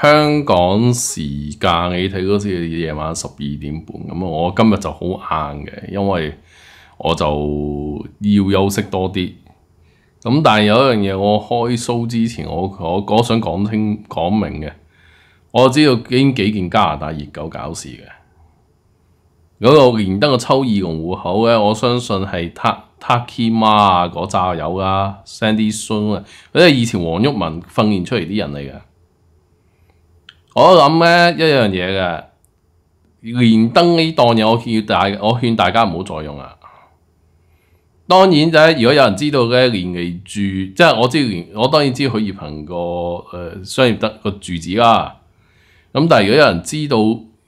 香港时间你睇嗰次夜晚十二点半咁啊，我今日就好晏嘅，因为我就要休息多啲。咁但系有一样嘢，我开 show 之前，我我我想讲清讲明嘅，我知道已经几件加拿大热狗搞事嘅。嗰個連登個秋意龍户口咧，我相信係 Taki 媽啊，嗰扎有啦，Sandy Sun 啊，嗰啲係以前黃玉文訓練出嚟啲人嚟噶。我諗咧一樣嘢嘅，連登呢檔嘢，我勸大，我勸大家唔好再用啦。當然就係如果有人知道咧連微住，即係我知連，我當然知許業平個誒商業得個住址啦。咁但係如果有人知道？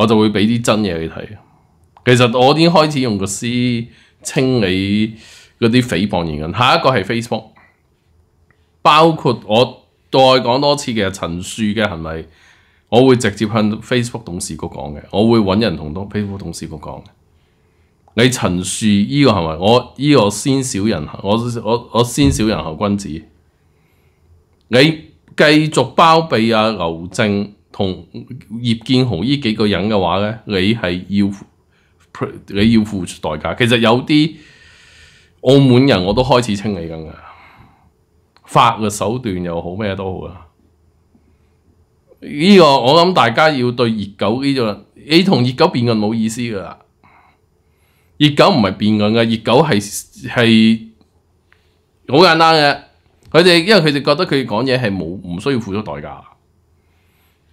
我就會俾啲真嘢你睇。其實我已經開始用個司清理嗰啲诽谤言论。下一個係 Facebook，包括我再講多次。嘅陈陳嘅行為，我會直接向 Facebook 董事局講嘅。我會揾人同 Facebook 董事局講嘅。你陳述呢個行为，我依个先小人，我我我先小人后君子。你繼續包庇阿刘正。同叶建豪呢几个人嘅话咧，你系要你要付出代价。其实有啲澳门人我都开始清理紧噶，法嘅手段又好咩都好啦。呢个我谂大家要对熱狗呢个，你同熱狗变硬冇意思噶啦。熱狗唔系变硬嘅，熱狗系系好简单嘅。佢哋因为佢哋觉得佢讲嘢系冇唔需要付出代价。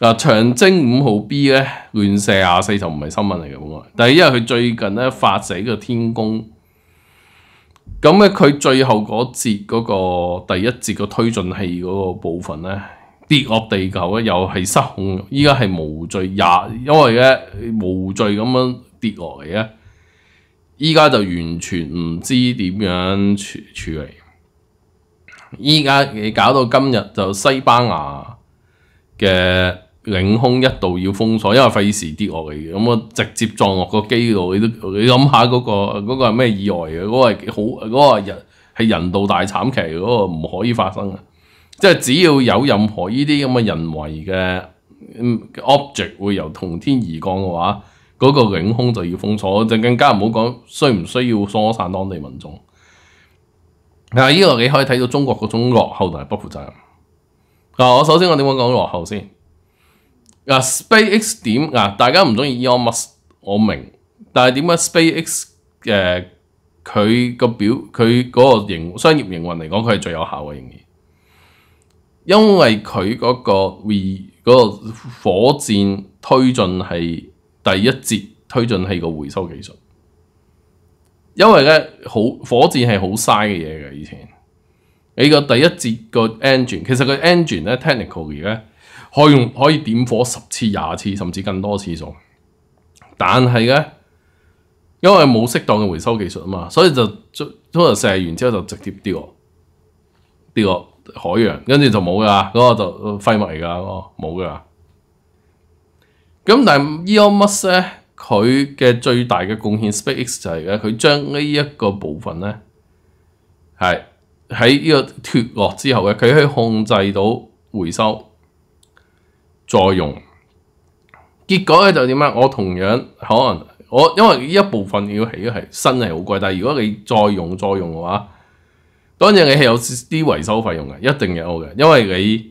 嗱，長征五號 B 咧亂射廿四就唔係新聞嚟嘅，但係因為佢最近咧發射個天宮，咁咧佢最後嗰節嗰個第一節個推進器嗰個部分咧跌落地球咧又係失控，依家係無罪廿，因為咧無罪咁樣跌落嚟咧，依家就完全唔知點樣處處理。依家你搞到今日就西班牙嘅。領空一度要封鎖，因為費事跌落嚟咁，我直接撞落個機度，你都你諗下嗰個嗰個係咩意外嘅？嗰個係好嗰個人係人道大慘劇嗰個唔可以發生啊！即係只要有任何呢啲咁嘅人為嘅 object 會由同天而降嘅話，嗰個領空就要封鎖，就更加唔好講需唔需要疏散當地民眾。嗱，呢個你可以睇到中國嗰種落後係不負責任。嗱，我首先我點講講落後先。SpaceX 點啊，大家唔中意 Elon Musk，我明。但係點解 SpaceX 嘅佢個表佢嗰個營商業營運嚟講，佢係最有效嘅營業，因為佢嗰個 w 嗰個火箭推進係第一節推進係個回收技術。因為咧，好火箭係好嘥嘅嘢嘅以前。你個第一節個 engine 其實個 engine 咧 technical 而可以用可以點火十次、廿次，甚至更多次數。但係咧，因為冇適當嘅回收技術啊嘛，所以就通常射完之後就直接掉，掉海洋，跟住就冇㗎。嗰個就廢物嚟㗎，嗰個冇㗎。咁但係 e o m u s 咧，佢嘅最大嘅貢獻 SpaceX 就係咧，佢將呢一個部分咧，係喺呢個脱落之後嘅，佢可以控制到回收。再用，結果咧就點啊？我同樣可能我因為一部分要起係新係好貴，但如果你再用再用嘅話，當然你係有啲維修費用嘅，一定有嘅，因為你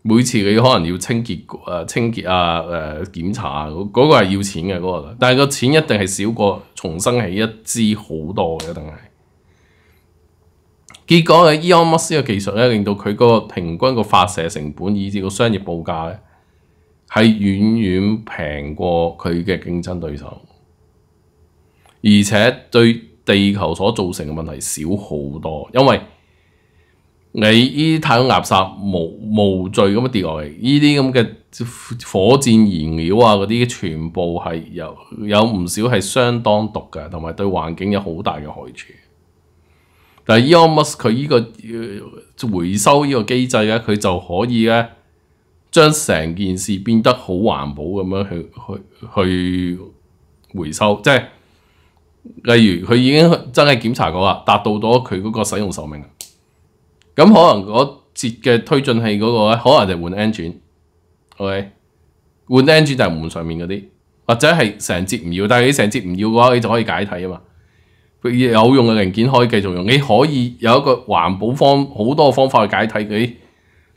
每次你可能要清潔誒、清潔啊、誒檢查啊，嗰個係要錢嘅嗰個，但係個錢一定係少過重新起一支好多嘅，一定係。結果嘅 m 昂 s 斯嘅技術咧，令到佢嗰個平均個發射成本以至個商業報價咧。係遠遠平過佢嘅競爭對手，而且對地球所造成嘅問題少好多。因為你依啲太空垃圾無無序咁跌落嚟，依啲咁嘅火箭燃料啊嗰啲，全部係有有唔少係相當毒嘅，同埋對環境有好大嘅害處。但係 eos，佢依個回收依個機制咧，佢就可以咧。将成件事变得好环保咁样去去去回收，即系例如佢已经真系检查过啦，达到咗佢嗰个使用寿命。咁可能嗰节嘅推进器嗰个咧，可能就换 engine，OK？换 engine 就系换上面嗰啲，或者系成节唔要。但系你成节唔要嘅话，你就可以解体啊嘛。有用嘅零件可以继续用，你可以有一个环保方，好多方法去解体佢。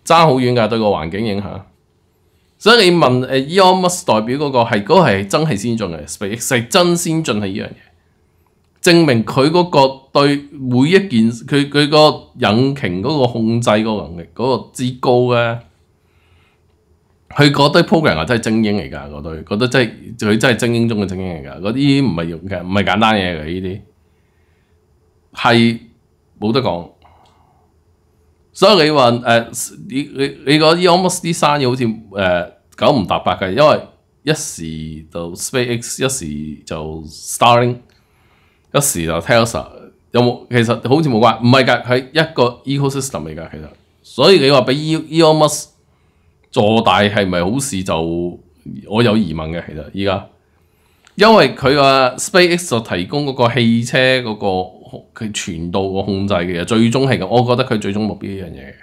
爭好遠㗎對個環境影響，所以你問誒 m o t 代表嗰個係嗰個係真係先進嘅，係真先進係呢樣嘢，證明佢嗰個對每一件佢佢個引擎嗰個控制個能力嗰個之高咧，佢嗰堆 program 真係精英嚟㗎，嗰堆嗰堆真係佢真係精英中嘅精英嚟㗎，嗰啲唔係用嘅，唔係簡單嘢嘅呢啲係冇得講。所以你話誒，你你你講 e a s m o s 啲生意好似誒九唔搭八嘅，因為一時就 SpaceX，一時就 Starling，一時就 Tesla，有冇其實好似冇關，唔係㗎，係一個 ecosystem 嚟㗎其實。所以你話俾 e o m u s 做大係咪好事就我有疑問嘅其實依家，因為佢話 SpaceX 就提供嗰個汽車嗰個。佢全導個控制嘅，最終係咁。我覺得佢最終目標呢樣嘢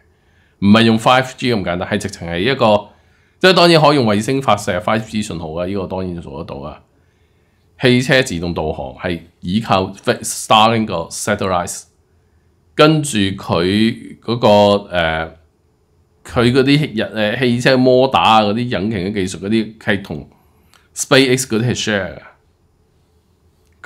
唔係用 Five G 咁簡單，係直情係一個，即係當然可以用衛星發射 Five G 信號啊！呢個當然做得到啊。汽車自動導航係依靠 Starlink 個 satellite，跟住佢嗰個佢嗰啲诶汽車摩打啊嗰啲引擎嘅技術嗰啲系同 s p a c e 嗰啲係 share。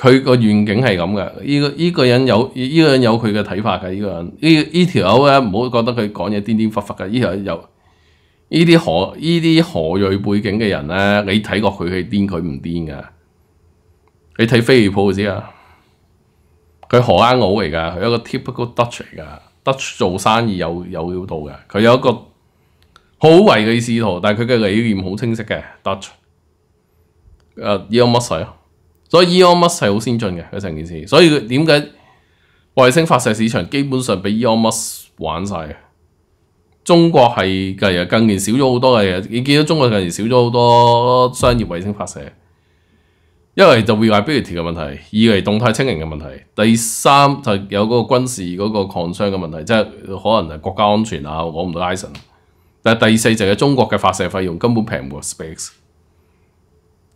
佢個愿景係咁嘅，呢個依個人有依個人有佢嘅睇法嘅，依個人呢依條友咧唔好覺得佢講嘢癲癲忽忽嘅，依條有呢啲荷依啲何瑞背景嘅人咧，你睇過佢係癲佢唔癲噶？你睇菲利浦知啊，佢荷蘭佬嚟噶，佢一個 typical Dutch 嚟噶，Dutch 做生意有有料到嘅，佢有一個好偉嘅仕途，但係佢嘅理念好清晰嘅，Dutch。誒，依個乜事啊？所以 e o Musk 係好先進嘅，佢成件事。所以點解衛星發射市場基本上俾 e o Musk 玩晒？中國係近年近年少咗好多嘅嘢，你見到中國近年少咗好多商業衛星發射，一嚟就 w e i g b u d g e 嘅問題，二嚟動態清零嘅問題，第三就有嗰個軍事嗰個擴傷嘅問題，即係可能係國家安全啊，攞唔到 license。但係第四就係中國嘅發射費用根本平唔過 Space。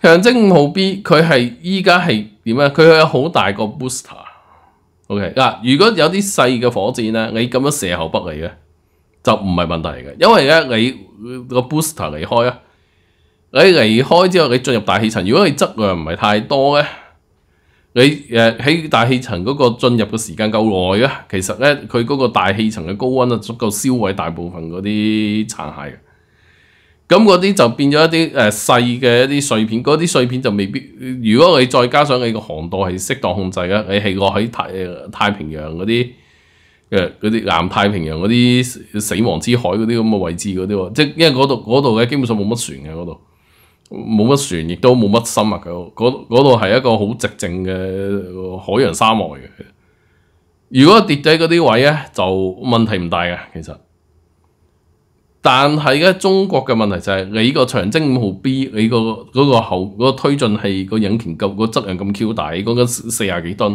強征五号 B 佢系依家系点啊？佢有好大个 booster，OK 嗱。如果有啲细嘅火箭咧，你咁样射後不嚟嘅，就唔系问题嘅。因为咧，你个 booster 离开啊，你离开之后你进入大气层，如果你质量唔系太多咧，你诶喺大气层嗰个进入嘅时间够耐嘅，其实咧佢嗰个大气层嘅高温啊足够烧毁大部分嗰啲残骸。咁嗰啲就變咗一啲誒細嘅一啲碎片，嗰啲碎片就未必。如果你再加上你個航道係適當控制嘅，你係落喺太太平洋嗰啲誒嗰啲南太平洋嗰啲死亡之海嗰啲咁嘅位置嗰啲喎，即係因為嗰度嗰度咧基本上冇乜船嘅嗰度，冇乜船亦都冇乜生物嘅。嗰度係一個好直靜嘅海洋沙漠嘅。如果跌低嗰啲位咧，就問題唔大嘅其實。但係咧，中國嘅問題就係你個長征五號 B，你個嗰個後嗰個推進器個引擎夠個質量咁 Q 大，講緊四廿幾噸，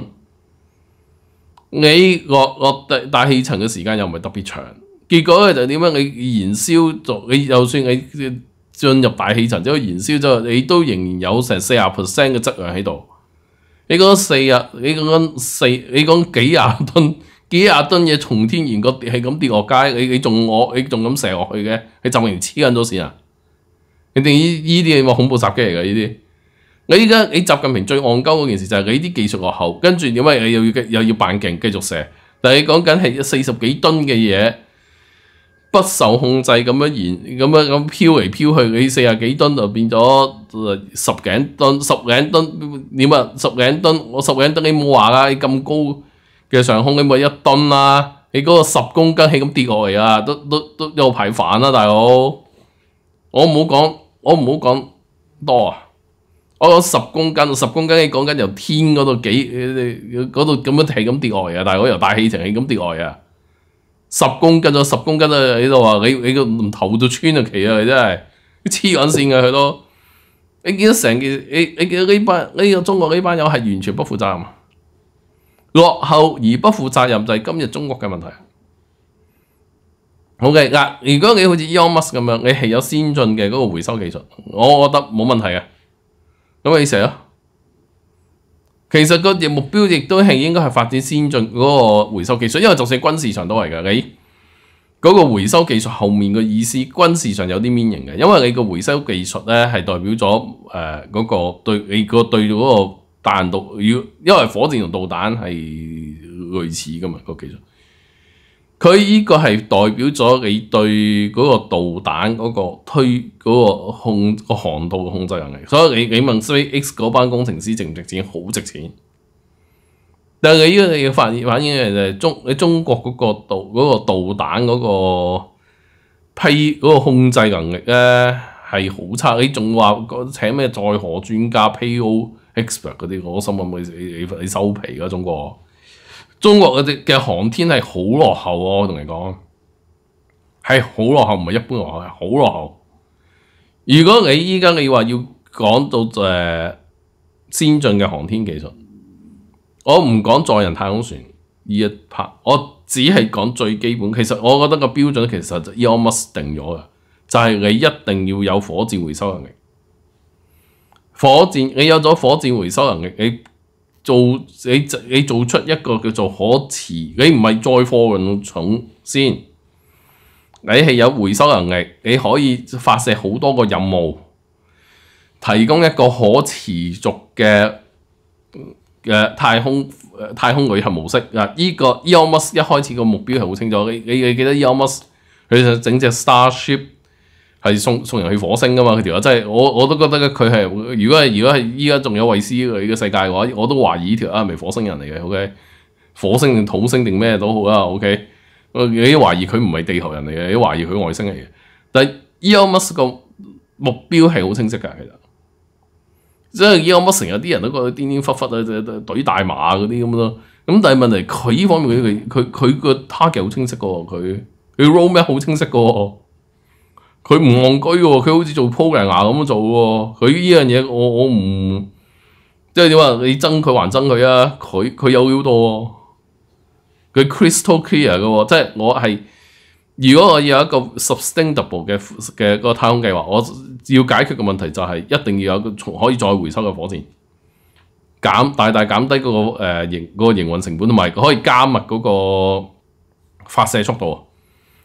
你落落大大氣層嘅時間又唔係特別長，結果咧就點樣？你燃燒咗，你就算你進入大氣層之後燃燒咗，你都仍然有成四廿 percent 嘅質量喺度。你講四日，你講四，你講幾廿噸？幾廿噸嘢從天而降，係咁跌落街，你你仲我你仲咁射落去嘅，你就連黐緊咗線啊！你哋依依啲係恐怖襲擊嚟嘅？呢啲，你依家你習近平最戇鳩嗰件事就係你啲技術落後，跟住點解你又要又要半徑繼續射，但係你講緊係四十幾噸嘅嘢不受控制咁樣然咁樣咁飄嚟飄去，你四啊幾噸就變咗十幾噸，十幾噸點話十幾噸，我十幾噸你冇話你咁高。嘅上空咁咪一噸啦，你嗰个十公斤起咁跌落嚟啊，都都都有排烦啦，大佬！我唔好講，我唔好講多啊！我講十公斤，十公斤你講緊由天嗰度幾嗰度咁樣起咁跌落嚟啊，大佬由大氣層起咁跌落嚟啊！十公斤咗十公斤啊！你度话你你个唔投到穿就企啊，你真係黐撚線嘅佢都。你见到成件，你你见到呢班呢個中國呢班友係完全不負責任。落后而不负责任就系今日中国嘅问题。好嘅，嗱，如果你好似 y o n m u s 咁样，你系有先进嘅嗰个回收技术，我觉得冇问题嘅。咁你写啊？其实个目标亦都系应该系发展先进嗰个回收技术，因为就算军事上都系嘅。你嗰个回收技术后面嘅意思，军事上有啲变型嘅，因为你个回收技术咧系代表咗诶嗰个对你个对嗰个。彈毒要，因为火箭同导弹系类似噶嘛个技术。佢呢个系代表咗你对嗰個導彈嗰個推嗰個控个航道嘅控制能力。所以你你问 Three X 嗰班工程师值唔值钱？好值钱。但係依個你要反反映嘅就系中你中国嗰個導嗰個導彈嗰個批嗰個控制能力咧系好差。你仲话请咩在何专家批奧？expert 嗰啲，我心諗你你你收皮啦！中國，中國嗰啲嘅航天係好落後我同你講係好落後，唔係一般落後，係好落後。如果你依家你話要講到誒先進嘅航天技術，我唔講載人太空船呢一 part，我只係講最基本。其實我覺得個標準其實已經 m u s 定咗嘅，就係你一定要有火箭回收能力。火箭，你有咗火箭回收能力，你做你你做出一个叫做可持，你唔系載货嘅種先，你系有回收能力，你可以发射好多个任务，提供一个可持续嘅嘅太空太空旅行模式。嗱，依 e Yomus 一开始个目标系好清楚，你你你记得 e o m u s 佢就整只 Starship。系送送人去火星噶嘛？佢條真系，我我都覺得佢係，如果係如果係依家仲有衛斯呢個世界嘅話，我都懷疑呢條啊咪火星人嚟嘅。O K，火星定土星定咩都好啦。O K，我幾懷疑佢唔係地球人嚟嘅，幾懷疑佢外星嚟嘅。但係，Elon Musk 個目標係好清晰㗎，其實。即係 Elon Musk 成日啲人都覺得癲癲忽忽啊，隊大馬嗰啲咁咯。咁但係問題，佢依方面佢佢佢個 target 好清晰嘅喎，佢佢 role 咩好清晰嘅喎。佢唔戆居喎，佢好似做鋪牙咁樣做喎。佢呢樣嘢我我唔，即係點話？你憎佢還憎佢啊！佢佢有料到喎，佢 Crystal Clear 嘅喎。即係我係，如果我要有一個 sustainable 嘅嘅個太空計劃，我要解決嘅問題就係一定要有個可以再回收嘅火箭，减大大減低個誒那個營運成本，同埋可以加密嗰個發射速度。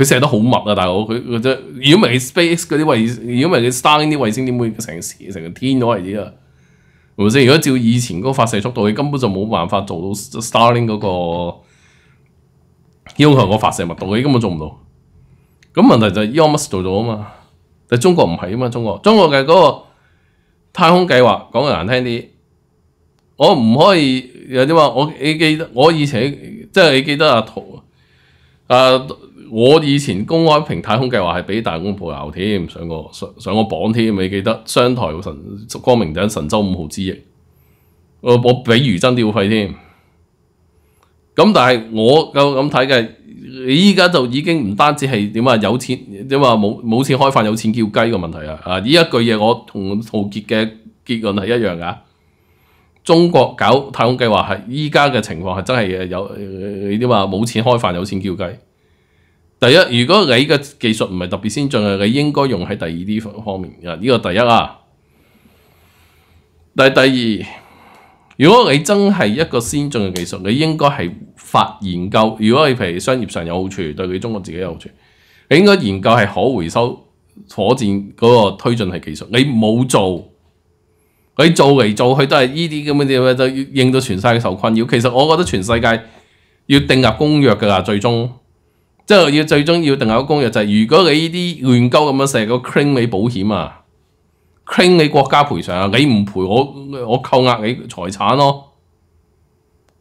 佢射得好密啊，大佬！佢佢如果唔系 Space 嗰啲卫，如果唔系 Starling 啲卫星，点会成时成个天都系啲啊？系咪先？如果照以前嗰个发射速度，佢根本就冇办法做到 Starling 嗰个要求个发射密度，佢根本做唔到。咁问题就 U.S. 做咗啊嘛，但中国唔系啊嘛，中国中国嘅嗰个太空计划讲嘅难听啲，我唔可以有啲话我你记得我以前即系你记得阿图啊？我以前公開平太空計劃係比大公婆牛添，上個上上個榜添，你記得商台神光明頂神舟五號之翼，我我比餘真吊費添。咁但係我夠咁睇嘅，你依家就已經唔單止係點啊？有錢點啊？冇冇錢開飯，有錢叫雞個問題啊！啊！依一句嘢，我同陶傑嘅結論係一樣噶。中國搞太空計劃係依家嘅情況係真係有你點啊？冇錢開飯，有錢叫雞。第一，如果你嘅技术唔系特别先进嘅，你应该用喺第二啲方面。啊，呢个第一啊。第第二，如果你真系一个先进嘅技术，你应该系发研究。如果你譬如商业上有好处，对佢中国自己有好处，应该研究系可回收火箭嗰个推进系技术。你冇做，你做嚟做去都系呢啲咁嘅嘢，都令到全世界受困扰。其实我觉得全世界要订立公约㗎啦，最终。即系要最终要定下个公约，就系如果你呢啲乱鸠咁样射个 c l a i m 你保险啊 c l a i m 你国家赔偿啊，你唔赔我，我扣押你财产咯。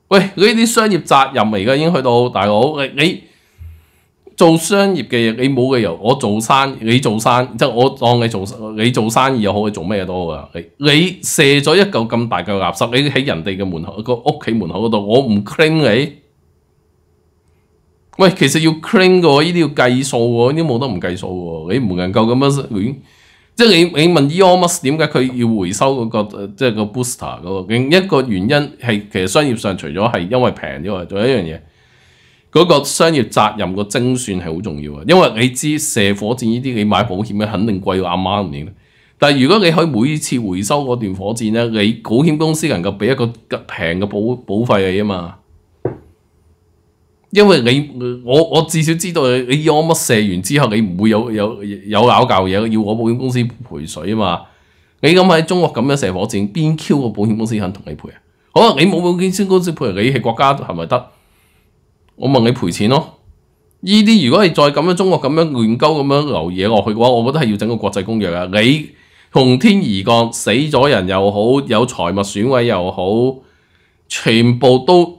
喂，呢啲商业责任嚟噶，已经去到大佬，你做商业嘅嘢，你冇嘅又我做生，你做生，即系我当你做你做生意又好，你做咩都好噶？你射咗一嚿咁大嘅垃圾，你喺人哋嘅门口个屋企门口嗰度，我唔 c l a i m 你。喂，其實要 claim 嘅喎，呢啲要計數喎，呢啲冇得唔計數喎。你唔能夠咁樣乱。即係你你問 e o must 點解佢要回收嗰個即係個 booster 嗰個？另一個原因係其實商業上除咗係因為平之外，仲有一樣嘢，嗰個商業責任個精算係好重要啊。因為你知射火箭呢啲你買保險咧肯定貴過阿妈咁但系如果你可以每次回收嗰段火箭咧，你保險公司能夠俾一個平嘅保保費你啊嘛？因为你我我至少知道你我乜射完之后你唔会有有有咬旧嘢，要我保险公司赔水啊嘛？你咁喺中国咁样射火箭，边 Q 个保险公司肯同你赔啊？好啊，你冇保险公司赔，你系国家系咪得？我问你赔钱咯？呢啲如果系再咁样中国咁样乱鸠咁样流嘢落去嘅话，我觉得系要整个国际公约啊！你从天而降死咗人又好，有财物损毁又好，全部都。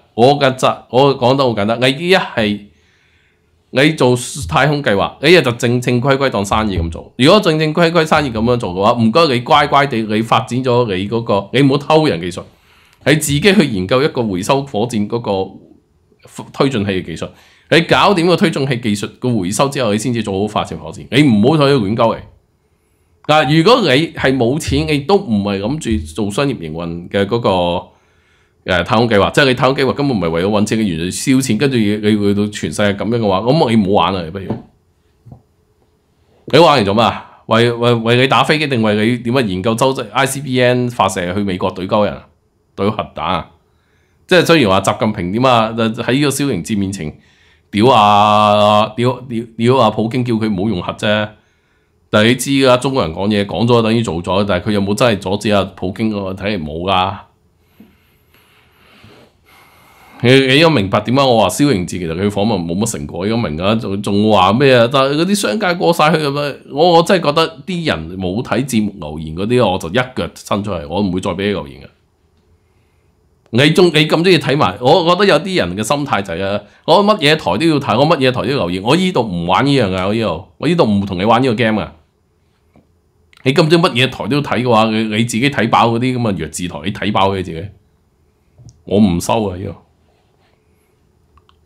我嘅就我講得好簡單，你一係你做太空計劃，一就正正規規當生意咁做。如果正正規規生意咁樣做嘅話，唔該你乖乖地你發展咗你嗰個，你唔好偷人技術，係自己去研究一個回收火箭嗰個推進器嘅技術。你搞掂個推進器技術個回收之後，你先至做好發展火箭。你唔好再去亂鸠嚟嗱。如果你係冇錢，你都唔係谂住做商業營運嘅嗰個。誒太空計劃，即係你太空計劃根本唔係為咗揾錢，佢原全燒錢，跟住你去到全世界咁樣嘅話，咁你唔好玩啦，不如你玩完做乜啊？為為為你打飛機定為你點啊研究洲際 ICBN 發射去美國對鳩人對核彈啊？即係雖然話習近平點啊喺呢個消楊智面前屌啊屌屌屌啊普京叫佢唔好用核啫，但係你知噶，中國人講嘢講咗等於做咗，但係佢有冇真係阻止啊普京？我睇嚟冇噶。你你有明白點解我話蕭敬志其實佢訪問冇乜成果都明啊，仲仲話咩啊？但係嗰啲商界過晒去咁啊！我我真係覺得啲人冇睇節目留言嗰啲，我就一腳伸出嚟，我唔會再俾你留言嘅。你中你咁中意睇埋，我覺得有啲人嘅心態就係啊，我乜嘢台都要睇，我乜嘢台都要留言。我依度唔玩呢樣噶，我依度我依度唔同你玩呢個 game 啊。你咁中乜嘢台都要睇嘅話，你你自己睇飽嗰啲咁嘅弱智台，你睇飽你自己，我唔收啊依度。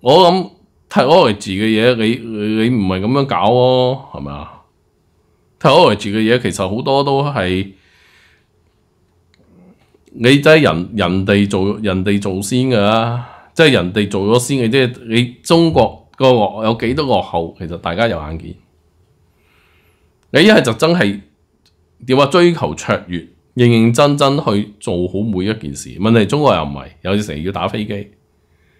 我谂，睇 a l w a y 嘅嘢，你你唔系咁样搞哦，系咪啊？睇 a l w a y 嘅嘢，其实好多都系你即系人人哋做人哋做先噶，即系人哋做咗先嘅，即系你中国个落有几多落后，其实大家有眼见。你一系就真系点啊？追求卓越，认认真真去做好每一件事。问题中国又唔系，有时成日要打飞机。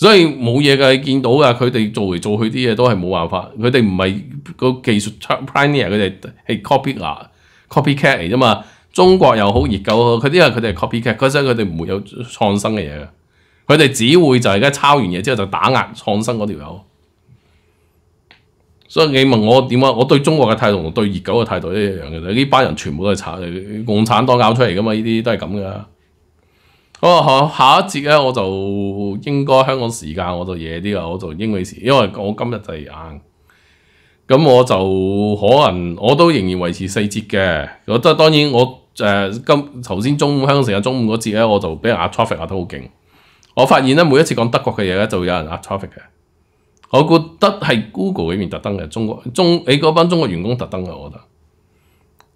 所以冇嘢嘅，見到噶，佢哋做嚟做去啲嘢都係冇辦法。佢哋唔係個技術 t r o u b e 嘅，佢哋係 c o p i e copycat 嚟啫嘛。中國又好熱狗，佢啲係佢哋係 copycat，所以佢哋唔會有創新嘅嘢。佢哋只會就係而家抄完嘢之後就打壓創新嗰條友。所以你問我點啊？我對中國嘅態度同對熱狗嘅態度一樣嘅啫。呢班人全部都係產，共產黨搞出嚟噶嘛？呢啲都係咁噶。嗰好，下一節咧，我就應該香港時間我就夜啲啦，我就英語時，因為我今日就係晏，咁我就可能我都仍然維持四節嘅。我得當然我誒今頭先中午香港時間中午嗰節咧，我就俾人壓 traffic 壓得好勁。我發現咧每一次講德國嘅嘢咧，就會有人壓 traffic 嘅。我覺得係 Google 裏面特登嘅，中國中你嗰班中國員工特登嘅，我覺得。